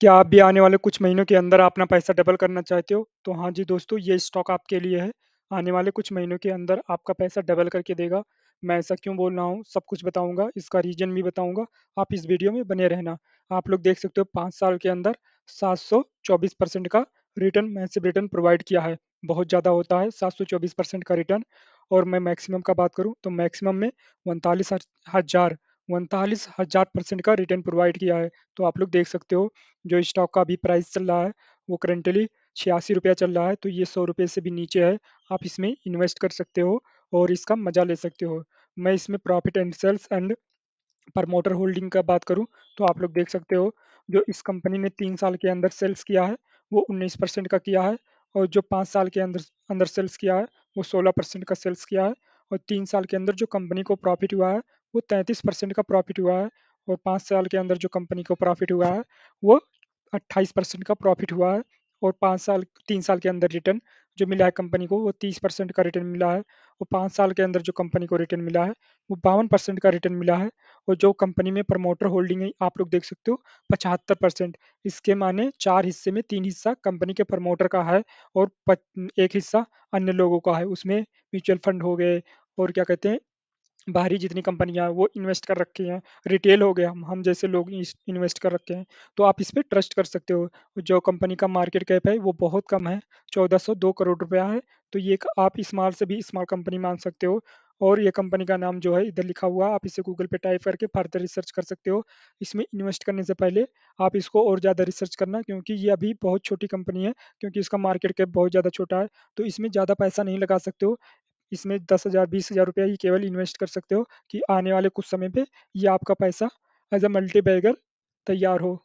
क्या आप भी आने वाले कुछ महीनों के अंदर अपना पैसा डबल करना चाहते हो तो हाँ जी दोस्तों ये स्टॉक आपके लिए है आने वाले कुछ महीनों के अंदर आपका पैसा डबल करके देगा मैं ऐसा क्यों बोल रहा हूँ सब कुछ बताऊंगा इसका रीजन भी बताऊंगा आप इस वीडियो में बने रहना आप लोग देख सकते हो पाँच साल के अंदर सात परसेंट का रिटर्न मैसिव रिटर्न प्रोवाइड किया है बहुत ज़्यादा होता है सात परसेंट का रिटर्न और मैं मैक्सिमम का बात करूँ तो मैक्सिमम में उनतालीस हज़ार उनतालीस हज़ार परसेंट का रिटर्न प्रोवाइड किया है तो आप लोग देख सकते हो जो स्टॉक का अभी प्राइस चल रहा है वो करंटली छियासी रुपया चल रहा है तो ये सौ रुपये से भी नीचे है आप इसमें इन्वेस्ट कर सकते हो और इसका मजा ले सकते हो मैं इसमें profit and sales and promoter holding का बात करूँ तो आप लोग देख सकते हो जो इस कंपनी ने तीन साल के अंदर सेल्स किया है वो उन्नीस परसेंट का किया है और जो पाँच साल के अंदर अंदर सेल्स किया है वो सोलह परसेंट का सेल्स किया है और तीन साल के अंदर जो कंपनी को प्रॉफिट हुआ है वो तैंतीस परसेंट का प्रॉफिट हुआ है और पाँच साल के अंदर जो कंपनी को प्रॉफिट हुआ है वो अट्ठाईस परसेंट का प्रॉफिट हुआ है और पाँच साल तीन साल के अंदर रिटर्न जो मिला है कंपनी को वो तीस परसेंट का रिटर्न मिला है और पाँच साल के अंदर जो कंपनी को रिटर्न मिला है वो बावन परसेंट का रिटर्न मिला है और जो कंपनी में प्रमोटर होल्डिंग है आप लोग देख सकते हो पचहत्तर परसेंट इसके माने चार हिस्से में तीन हिस्सा कंपनी के प्रमोटर का है और एक हिस्सा अन्य लोगों का है उसमें म्यूचुअल फंड हो गए और क्या कहते हैं बाहरी जितनी कंपनियां वो इन्वेस्ट कर रखी हैं रिटेल हो गया हम जैसे लोग इन्वेस्ट कर रखे हैं तो आप इस पर ट्रस्ट कर सकते हो जो कंपनी का मार्केट कैप है वो बहुत कम है चौदह सौ दो करोड़ रुपया है तो ये आप स्मॉल से भी स्मॉल कंपनी मान सकते हो और ये कंपनी का नाम जो है इधर लिखा हुआ आप इसे गूगल पे टाइप करके फर्दर रिसर्च कर सकते हो इसमें इन्वेस्ट करने से पहले आप इसको और ज़्यादा रिसर्च करना क्योंकि ये अभी बहुत छोटी कंपनी है क्योंकि इसका मार्केट कैप बहुत ज़्यादा छोटा है तो इसमें ज़्यादा पैसा नहीं लगा सकते हो इसमें दस हज़ार बीस हज़ार रुपया ही केवल इन्वेस्ट कर सकते हो कि आने वाले कुछ समय पे ये आपका पैसा एज अ बैगर तैयार हो